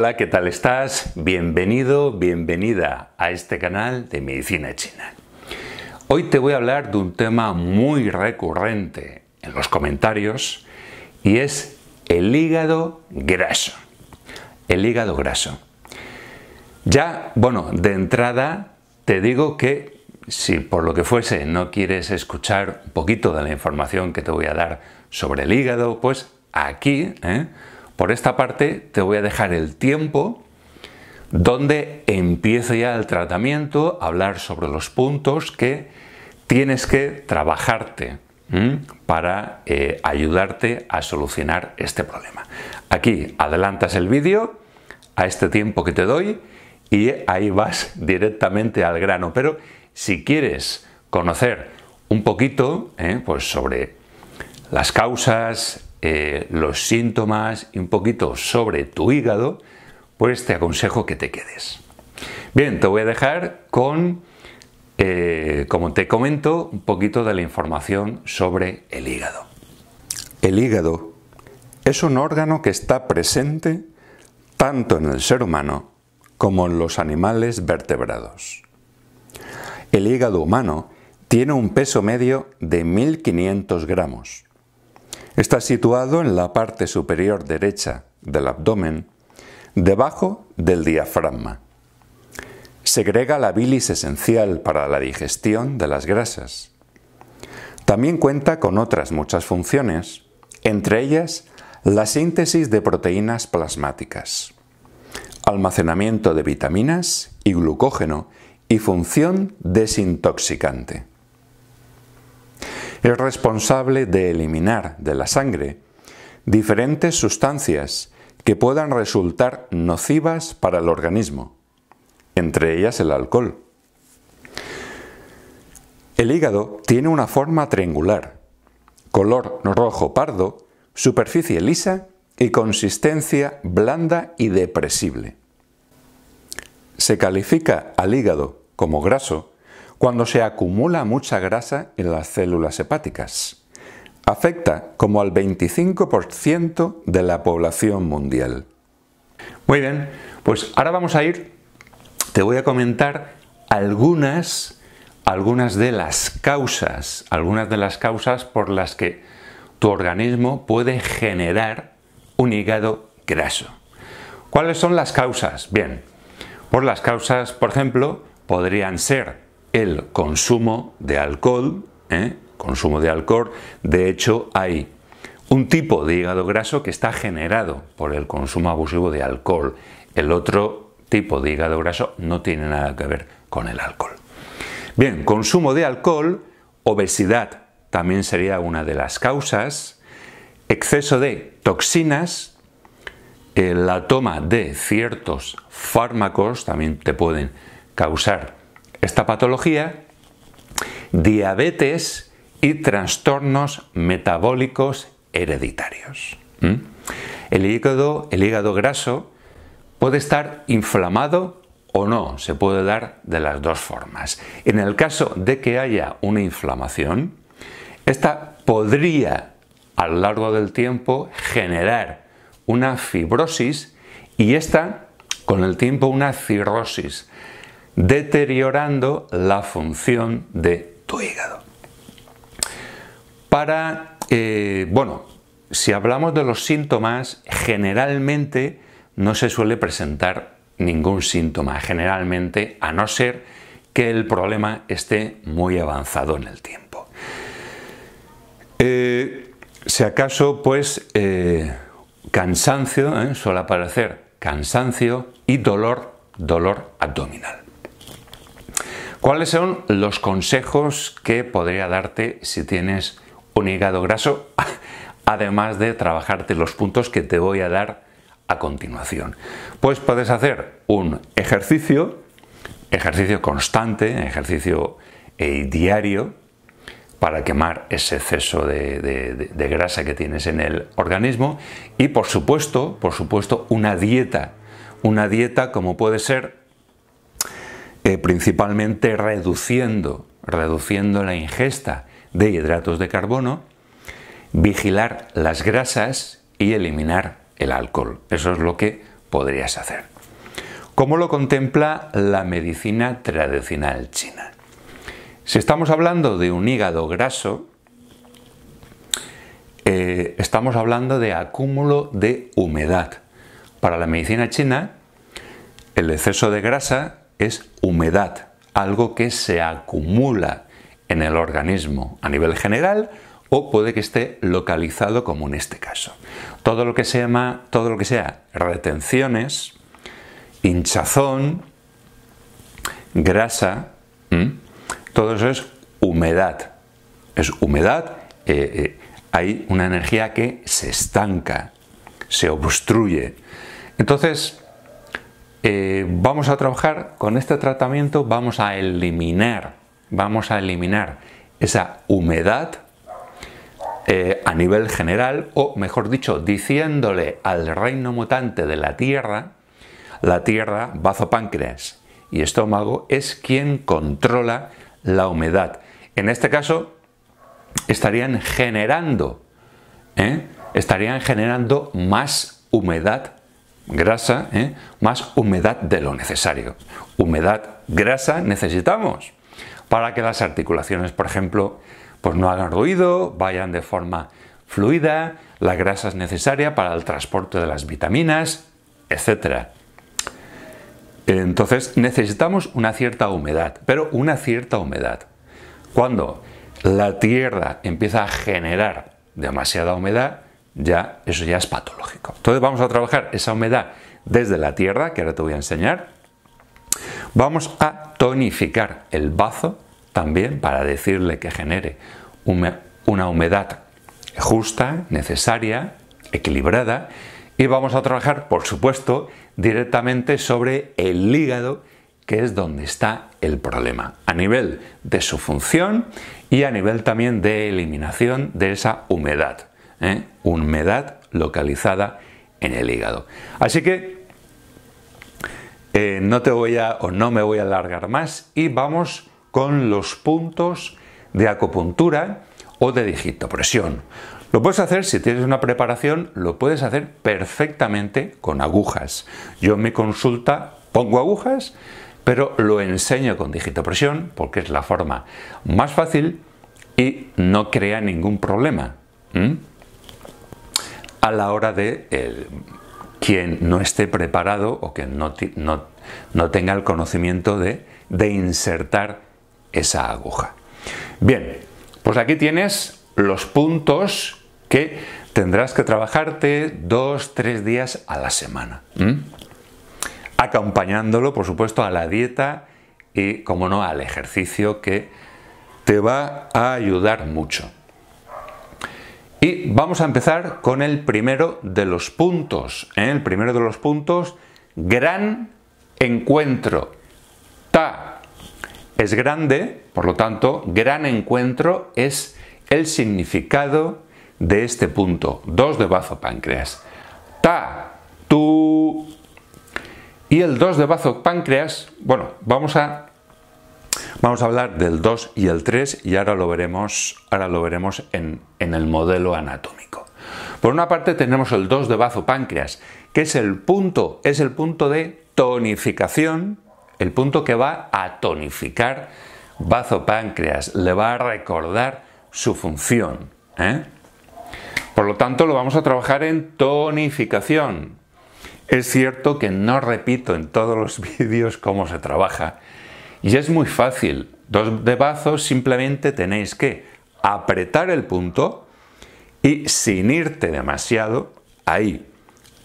Hola, ¿qué tal estás? Bienvenido, bienvenida a este canal de Medicina China. Hoy te voy a hablar de un tema muy recurrente en los comentarios y es el hígado graso. El hígado graso. Ya, bueno, de entrada te digo que si por lo que fuese no quieres escuchar un poquito de la información que te voy a dar sobre el hígado, pues aquí, ¿eh? Por esta parte te voy a dejar el tiempo donde empiece ya el tratamiento, hablar sobre los puntos que tienes que trabajarte para eh, ayudarte a solucionar este problema. Aquí adelantas el vídeo a este tiempo que te doy y ahí vas directamente al grano. Pero si quieres conocer un poquito ¿eh? pues sobre las causas, eh, los síntomas y un poquito sobre tu hígado, pues te aconsejo que te quedes. Bien, te voy a dejar con, eh, como te comento, un poquito de la información sobre el hígado. El hígado es un órgano que está presente tanto en el ser humano como en los animales vertebrados. El hígado humano tiene un peso medio de 1.500 gramos Está situado en la parte superior derecha del abdomen, debajo del diafragma. Segrega la bilis esencial para la digestión de las grasas. También cuenta con otras muchas funciones, entre ellas la síntesis de proteínas plasmáticas, almacenamiento de vitaminas y glucógeno y función desintoxicante es responsable de eliminar de la sangre diferentes sustancias que puedan resultar nocivas para el organismo, entre ellas el alcohol. El hígado tiene una forma triangular, color rojo pardo, superficie lisa y consistencia blanda y depresible. Se califica al hígado como graso cuando se acumula mucha grasa en las células hepáticas. Afecta como al 25% de la población mundial. Muy bien, pues ahora vamos a ir, te voy a comentar algunas, algunas de las causas, algunas de las causas por las que tu organismo puede generar un hígado graso. ¿Cuáles son las causas? Bien, por las causas, por ejemplo, podrían ser el consumo de alcohol, ¿eh? consumo de alcohol, de hecho hay un tipo de hígado graso que está generado por el consumo abusivo de alcohol. El otro tipo de hígado graso no tiene nada que ver con el alcohol. Bien, consumo de alcohol, obesidad también sería una de las causas, exceso de toxinas, eh, la toma de ciertos fármacos también te pueden causar esta patología, diabetes y trastornos metabólicos hereditarios. ¿Mm? El, hígado, el hígado graso puede estar inflamado o no, se puede dar de las dos formas. En el caso de que haya una inflamación, esta podría a lo largo del tiempo generar una fibrosis y esta con el tiempo una cirrosis, deteriorando la función de tu hígado. Para, eh, bueno, si hablamos de los síntomas, generalmente no se suele presentar ningún síntoma, generalmente, a no ser que el problema esté muy avanzado en el tiempo. Eh, si acaso, pues, eh, cansancio, suele aparecer cansancio y dolor, dolor abdominal. ¿Cuáles son los consejos que podría darte si tienes un hígado graso? Además de trabajarte los puntos que te voy a dar a continuación. Pues puedes hacer un ejercicio, ejercicio constante, ejercicio eh, diario, para quemar ese exceso de, grasa que tienes en el organismo y por supuesto, por supuesto, una dieta, una dieta como puede ser eh, principalmente reduciendo, reduciendo la ingesta de hidratos de carbono, vigilar las grasas y eliminar el alcohol. Eso es lo que podrías hacer. ¿Cómo lo contempla la medicina tradicional china? Si estamos hablando de un hígado graso, eh, estamos hablando de acúmulo de humedad. Para la medicina china, el exceso de grasa es humedad, algo que se acumula en el organismo a nivel general o puede que esté localizado como en este caso. Todo lo que se llama, todo lo que sea retenciones, hinchazón, grasa, todo eso es humedad. Es humedad, eh, eh, hay una energía que se estanca, se obstruye. Entonces, eh, vamos a trabajar con este tratamiento, vamos a eliminar, vamos a eliminar esa humedad eh, a nivel general, o mejor dicho, diciéndole al reino mutante de la Tierra, la Tierra, bazo páncreas y estómago, es quien controla la humedad. En este caso, estarían generando, ¿eh? estarían generando más humedad grasa, ¿eh? más humedad de lo necesario. Humedad, grasa necesitamos para que las articulaciones, por ejemplo, pues no hagan ruido, vayan de forma fluida, la grasa es necesaria para el transporte de las vitaminas, etc. Entonces necesitamos una cierta humedad, pero una cierta humedad. Cuando la tierra empieza a generar demasiada humedad, ya eso ya es patológico. Entonces vamos a trabajar esa humedad desde la tierra, que ahora te voy a enseñar. Vamos a tonificar el bazo también para decirle que genere una humedad justa, necesaria, equilibrada. Y vamos a trabajar, por supuesto, directamente sobre el hígado, que es donde está el problema, a nivel de su función y a nivel también de eliminación de esa humedad. ¿eh? humedad localizada en el hígado. Así que eh, no te voy a o no me voy a alargar más y vamos con los puntos de acupuntura o de digitopresión. Lo puedes hacer si tienes una preparación, lo puedes hacer perfectamente con agujas. Yo en mi consulta pongo agujas, pero lo enseño con digitopresión porque es la forma más fácil y no crea ningún problema a la hora de eh, quien no esté preparado o que no, tenga el conocimiento de, insertar esa aguja. Bien, pues aquí tienes los puntos que tendrás que trabajarte dos, tres días a la semana. Acompañándolo, por supuesto, a la dieta y, como no, al ejercicio que te va a ayudar mucho. Y vamos a empezar con el primero de los puntos. En ¿eh? El primero de los puntos, gran encuentro. Ta es grande, por lo tanto, gran encuentro es el significado de este punto. Dos de bazo páncreas. Ta, tú Y el 2 de bazo páncreas, bueno, vamos a Vamos a hablar del 2 y el 3 y ahora lo veremos, ahora lo veremos en, el modelo anatómico. Por una parte tenemos el 2 de bazo páncreas, que es el punto, es el punto de tonificación, el punto que va a tonificar bazo páncreas, le va a recordar su función. ¿eh? Por lo tanto, lo vamos a trabajar en tonificación. Es cierto que no repito en todos los vídeos cómo se trabaja, y es muy fácil. Dos de bazos simplemente tenéis que apretar el punto y sin irte demasiado, ahí,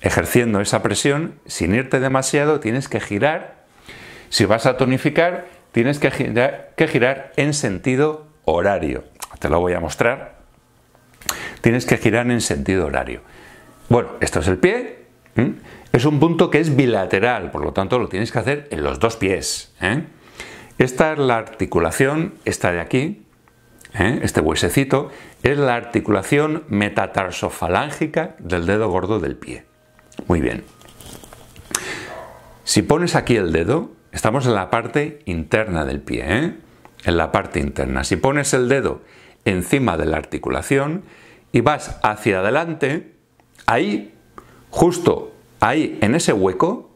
ejerciendo esa presión, sin irte demasiado, tienes que girar. Si vas a tonificar, tienes que girar, girar en sentido horario. Te lo voy a mostrar. Tienes que girar en sentido horario. Bueno, esto es el pie. Es un punto que es bilateral, por lo tanto lo tienes que hacer en los dos pies. ¿eh? Esta es la articulación, esta de aquí, ¿eh? este huesecito, es la articulación metatarsofalángica del dedo gordo del pie. Muy bien. Si pones aquí el dedo, estamos en la parte interna del pie, ¿eh? en la parte interna. Si pones el dedo encima de la articulación y vas hacia adelante, ahí, justo ahí, en ese hueco,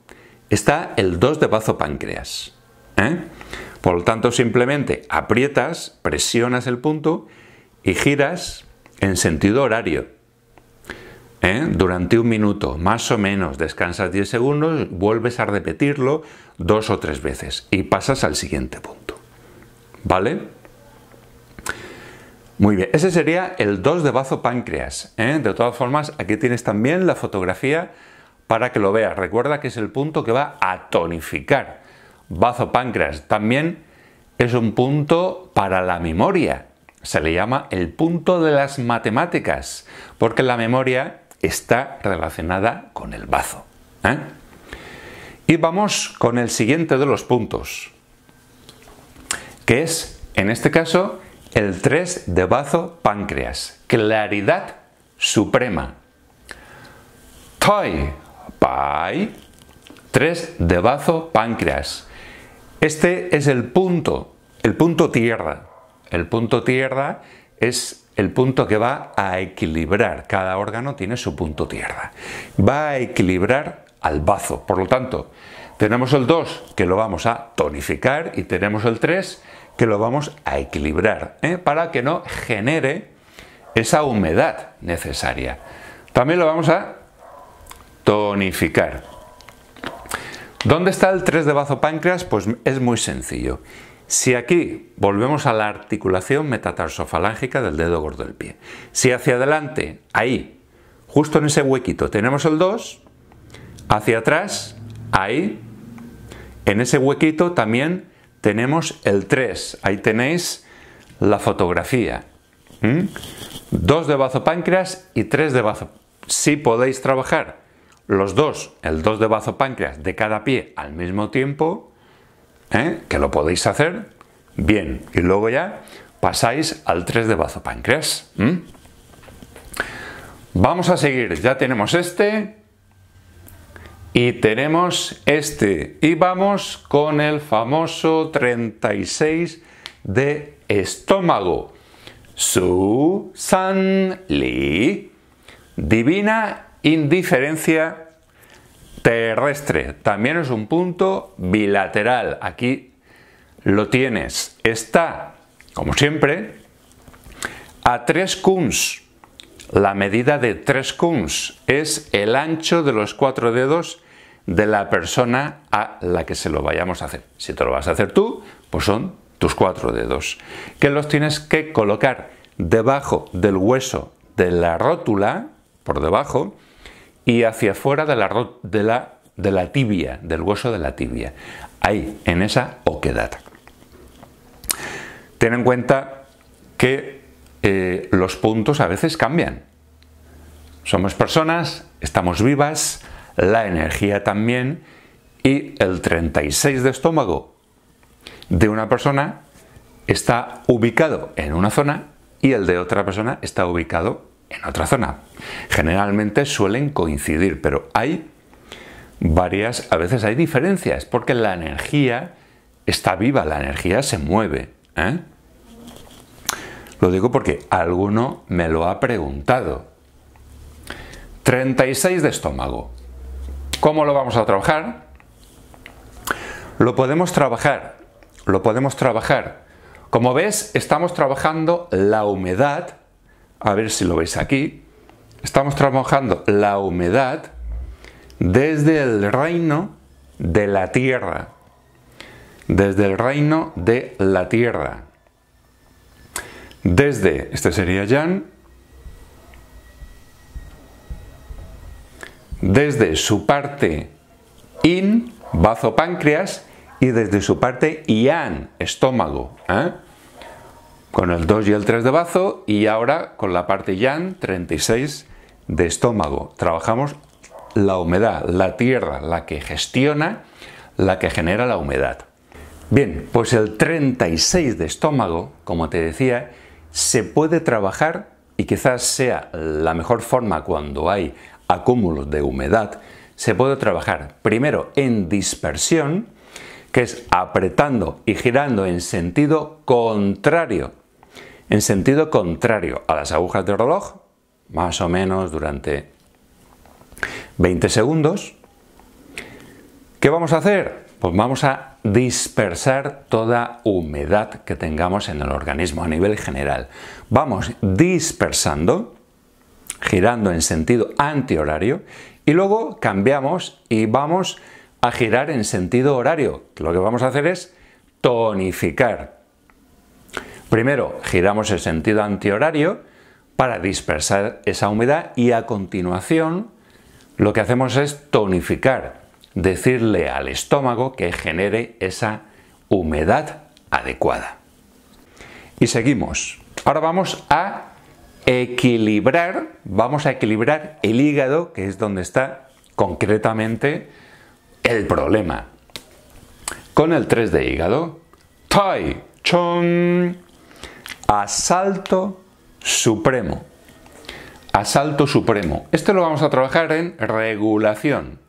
está el 2 de bazo páncreas. ¿eh? Por lo tanto, simplemente aprietas, presionas el punto y giras en sentido horario. ¿Eh? Durante un minuto, más o menos, descansas 10 segundos, vuelves a repetirlo dos o tres veces y pasas al siguiente punto. ¿Vale? Muy bien, ese sería el 2 de bazo páncreas. ¿eh? De todas formas, aquí tienes también la fotografía para que lo veas. Recuerda que es el punto que va a tonificar bazo páncreas. También es un punto para la memoria. Se le llama el punto de las matemáticas, porque la memoria está relacionada con el bazo. ¿eh? Y vamos con el siguiente de los puntos, que es, en este caso, el 3 de bazo páncreas. Claridad suprema. 3 de bazo páncreas. Este es el punto, el punto tierra. El punto tierra es el punto que va a equilibrar. Cada órgano tiene su punto tierra. Va a equilibrar al bazo. Por lo tanto, tenemos el 2 que lo vamos a tonificar y tenemos el 3 que lo vamos a equilibrar ¿eh? para que no genere esa humedad necesaria. También lo vamos a tonificar. ¿Dónde está el 3 de bazo páncreas? Pues es muy sencillo. Si aquí volvemos a la articulación metatarsofalángica del dedo gordo del pie, si hacia adelante, ahí, justo en ese huequito, tenemos el 2, hacia atrás, ahí, en ese huequito también tenemos el 3. Ahí tenéis la fotografía. 2 de bazo páncreas y 3 de bazo. Si podéis trabajar los dos, el 2 de bazo páncreas de cada pie al mismo tiempo, ¿eh? que lo podéis hacer, bien, y luego ya pasáis al 3 de bazo páncreas. Vamos a seguir, ya tenemos este y tenemos este y vamos con el famoso 36 de estómago. Su San Li. Divina indiferencia terrestre. También es un punto bilateral. Aquí lo tienes. Está, como siempre, a 3 kuns. La medida de 3 kuns es el ancho de los cuatro dedos de la persona a la que se lo vayamos a hacer. Si te lo vas a hacer tú, pues son tus cuatro dedos, que los tienes que colocar debajo del hueso de la rótula, por debajo, y hacia afuera de la, tibia, del hueso de la tibia. Ahí, en esa oquedad. Ten en cuenta que eh, los puntos a veces cambian. Somos personas, estamos vivas, la energía también, y el 36 de estómago de una persona está ubicado en una zona y el de otra persona está ubicado en otra zona. Generalmente suelen coincidir, pero hay varias, a veces hay diferencias, porque la energía está viva, la energía se mueve. ¿eh? Lo digo porque alguno me lo ha preguntado. 36 de estómago. ¿Cómo lo vamos a trabajar? Lo podemos trabajar, lo podemos trabajar. Como ves, estamos trabajando la humedad a ver si lo veis aquí, estamos trabajando la humedad desde el reino de la tierra. Desde el reino de la tierra. Desde, este sería Jan, desde su parte in, bazo páncreas, y desde su parte ian, estómago. ¿eh? con el 2 y el 3 de bazo y ahora con la parte yan 36 de estómago. Trabajamos la humedad, la tierra, la que gestiona, la que genera la humedad. Bien, pues el 36 de estómago, como te decía, se puede trabajar y quizás sea la mejor forma cuando hay acúmulos de humedad, se puede trabajar primero en dispersión, que es apretando y girando en sentido contrario en sentido contrario a las agujas del reloj, más o menos durante 20 segundos. ¿Qué vamos a hacer? Pues vamos a dispersar toda humedad que tengamos en el organismo a nivel general. Vamos dispersando, girando en sentido antihorario y luego cambiamos y vamos a girar en sentido horario. Lo que vamos a hacer es tonificar, Primero giramos el sentido antihorario para dispersar esa humedad y a continuación lo que hacemos es tonificar, decirle al estómago que genere esa humedad adecuada. Y seguimos. Ahora vamos a equilibrar, vamos a equilibrar el hígado, que es donde está concretamente el problema. Con el 3 de hígado, Tai Chong asalto supremo. Asalto supremo. Esto lo vamos a trabajar en regulación.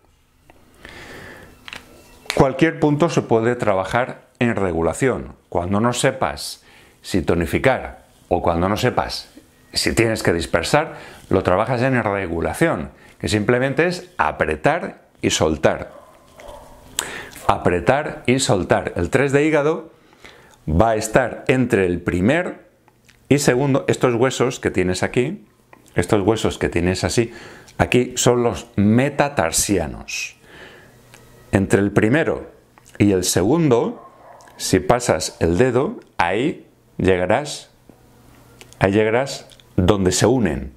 Cualquier punto se puede trabajar en regulación. Cuando no sepas si tonificar o cuando no sepas si tienes que dispersar, lo trabajas en regulación, que simplemente es apretar y soltar. Apretar y soltar. El 3 de hígado va a estar entre el primer y segundo, estos huesos que tienes aquí, estos huesos que tienes así, aquí son los metatarsianos. Entre el primero y el segundo, si pasas el dedo, ahí llegarás, ahí llegarás donde se unen.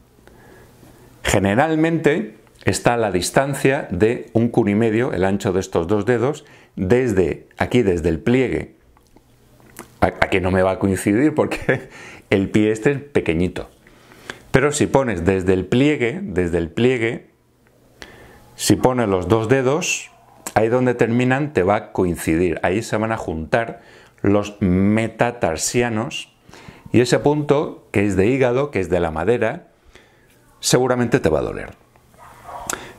Generalmente está a la distancia de un cun y medio, el ancho de estos dos dedos, desde aquí, desde el pliegue a, que no me va a coincidir porque el pie este es pequeñito. Pero si pones desde el pliegue, desde el pliegue, si pones los dos dedos, ahí donde terminan te va a coincidir. Ahí se van a juntar los metatarsianos y ese punto que es de hígado, que es de la madera, seguramente te va a doler.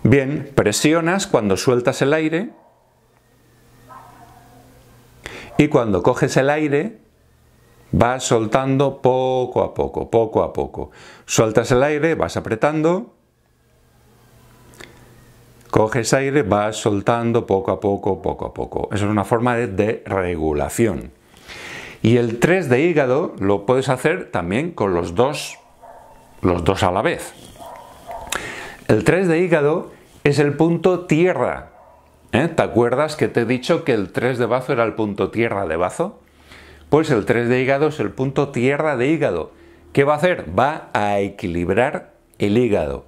Bien, presionas cuando sueltas el aire y cuando coges el aire Vas soltando poco a poco, poco a poco. Sueltas el aire, vas apretando. Coges aire, vas soltando poco a poco, poco a poco. Eso es una forma de, regulación. Y el 3 de hígado lo puedes hacer también con los dos, los dos a la vez. El 3 de hígado es el punto tierra. ¿eh? ¿Te acuerdas que te he dicho que el 3 de bazo era el punto tierra de bazo? Pues el 3 de hígado es el punto tierra de hígado. ¿Qué va a hacer? Va a equilibrar el hígado.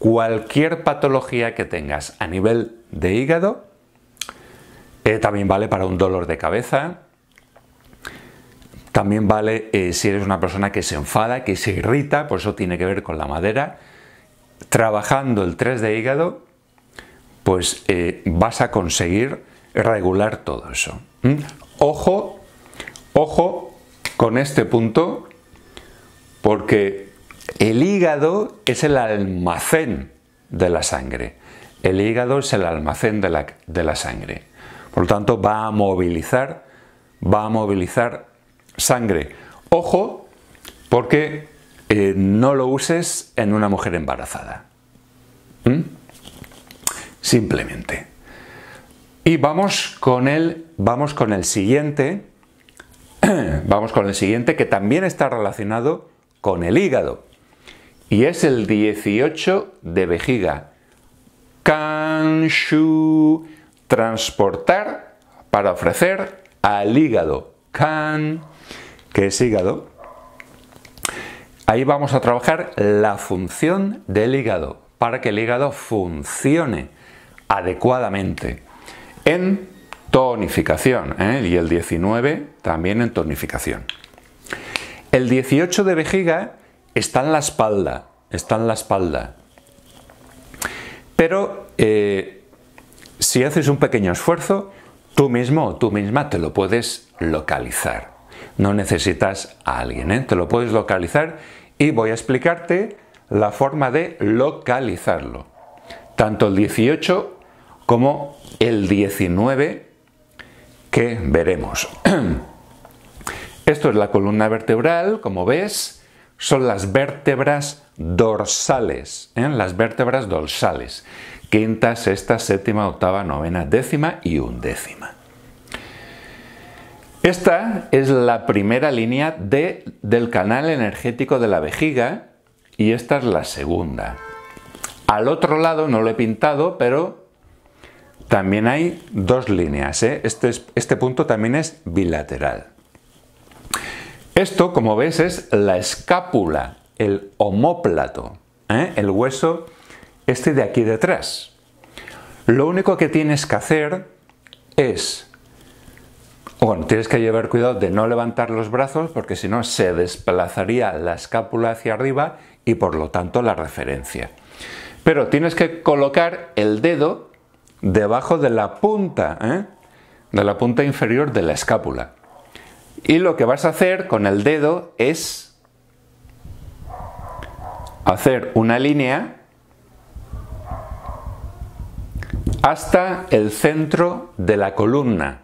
Cualquier patología que tengas a nivel de hígado, eh, también vale para un dolor de cabeza, también vale eh, si eres una persona que se enfada, que se irrita, por pues eso tiene que ver con la madera. Trabajando el 3 de hígado, pues eh, vas a conseguir regular todo eso. Ojo Ojo con este punto porque el hígado es el almacén de la sangre. El hígado es el almacén de la, sangre. Por lo tanto, va a movilizar, va a movilizar sangre. Ojo, porque eh, no lo uses en una mujer embarazada. ¿Mm? Simplemente. Y vamos con el, vamos con el siguiente, Vamos con el siguiente que también está relacionado con el hígado. Y es el 18 de vejiga. SHU. Transportar para ofrecer al hígado. Kan, que es hígado. Ahí vamos a trabajar la función del hígado para que el hígado funcione adecuadamente en tonificación ¿eh? y el 19 también en tonificación. El 18 de vejiga está en la espalda, está en la espalda. Pero eh, si haces un pequeño esfuerzo, tú mismo o tú misma te lo puedes localizar. No necesitas a alguien, ¿eh? te lo puedes localizar y voy a explicarte la forma de localizarlo. Tanto el 18 como el 19 que veremos. Esto es la columna vertebral, como ves, son las vértebras dorsales, ¿eh? las vértebras dorsales, quinta, sexta, séptima, octava, novena, décima y undécima. Esta es la primera línea del canal energético de la vejiga y esta es la segunda. Al otro lado no lo he pintado, pero también hay dos líneas, ¿eh? este, este, punto también es bilateral. Esto, como ves, es la escápula, el homóplato, ¿eh? el hueso este de aquí detrás. Lo único que tienes que hacer es, bueno, tienes que llevar cuidado de no levantar los brazos porque si no se desplazaría la escápula hacia arriba y por lo tanto la referencia. Pero tienes que colocar el dedo debajo de la punta, ¿eh? de la punta inferior de la escápula. Y lo que vas a hacer con el dedo es hacer una línea hasta el centro de la columna.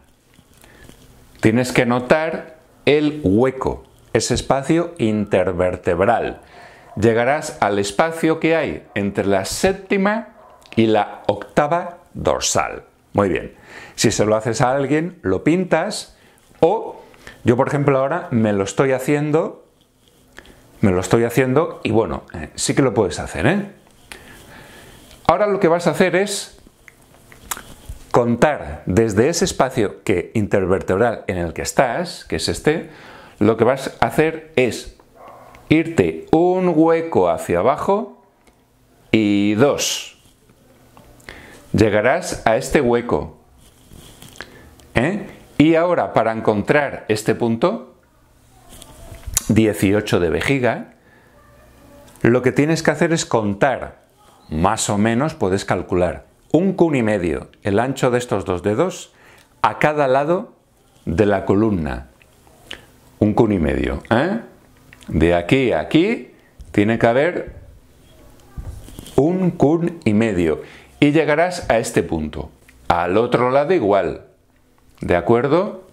Tienes que notar el hueco, ese espacio intervertebral. Llegarás al espacio que hay entre la séptima y la octava dorsal. Muy bien. Si se lo haces a alguien, lo pintas o yo, por ejemplo, ahora me lo estoy haciendo, me lo estoy haciendo y bueno, eh, sí que lo puedes hacer, ¿eh? Ahora lo que vas a hacer es contar desde ese espacio que intervertebral en el que estás, que es este, lo que vas a hacer es irte un hueco hacia abajo y dos Llegarás a este hueco. ¿Eh? Y ahora, para encontrar este punto, 18 de vejiga, lo que tienes que hacer es contar. Más o menos puedes calcular un cun y medio, el ancho de estos dos dedos, a cada lado de la columna. Un cun y medio. ¿eh? De aquí a aquí tiene que haber un cun y medio y llegarás a este punto. Al otro lado igual. ¿De acuerdo?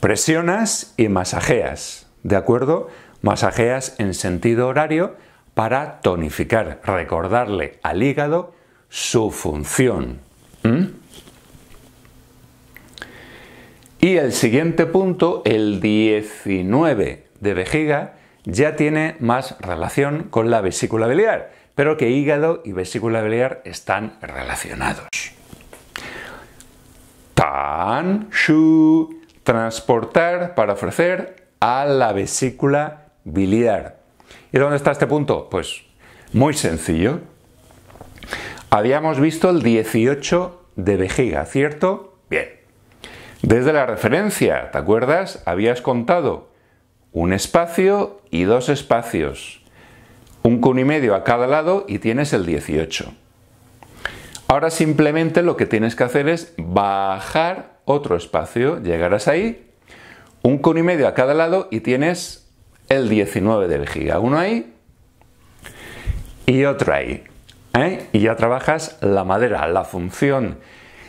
Presionas y masajeas. ¿De acuerdo? Masajeas en sentido horario para tonificar, recordarle al hígado su función. Y el siguiente punto, el 19 de vejiga, ya tiene más relación con la vesícula biliar pero que hígado y vesícula biliar están relacionados. Tan, shu, transportar para ofrecer a la vesícula biliar. ¿Y dónde está este punto? Pues muy sencillo. Habíamos visto el 18 de vejiga, ¿cierto? Bien. Desde la referencia, ¿te acuerdas? Habías contado un espacio y dos espacios un cun y medio a cada lado y tienes el 18. Ahora simplemente lo que tienes que hacer es bajar otro espacio, llegarás ahí, un cun y medio a cada lado y tienes el 19 del giga. Uno ahí y otro ahí. ¿eh? Y ya trabajas la madera, la función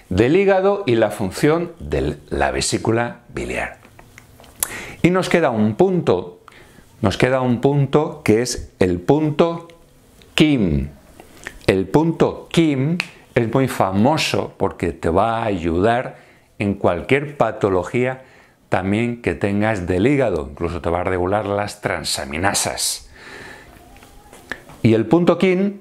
del hígado y la función de la vesícula biliar. Y nos queda un punto nos queda un punto que es el punto Kim. El punto Kim es muy famoso porque te va a ayudar en cualquier patología también que tengas del hígado, incluso te va a regular las transaminasas. Y el punto Kim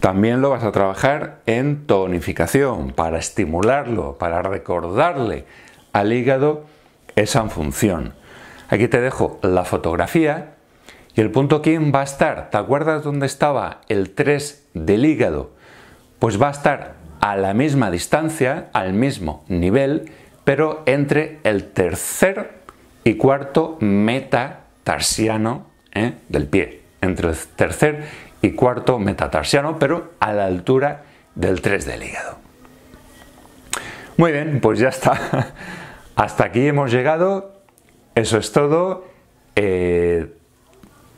también lo vas a trabajar en tonificación, para estimularlo, para recordarle al hígado esa función. Aquí te dejo la fotografía y el punto quién va a estar. ¿Te acuerdas dónde estaba el 3 del hígado? Pues va a estar a la misma distancia, al mismo nivel, pero entre el tercer y cuarto metatarsiano ¿eh? del pie. Entre el tercer y cuarto metatarsiano, pero a la altura del 3 del hígado. Muy bien, pues ya está. Hasta aquí hemos llegado eso es todo. Eh,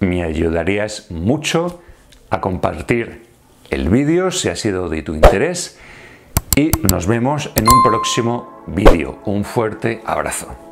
me ayudarías mucho a compartir el vídeo si ha sido de tu interés y nos vemos en un próximo vídeo. Un fuerte abrazo.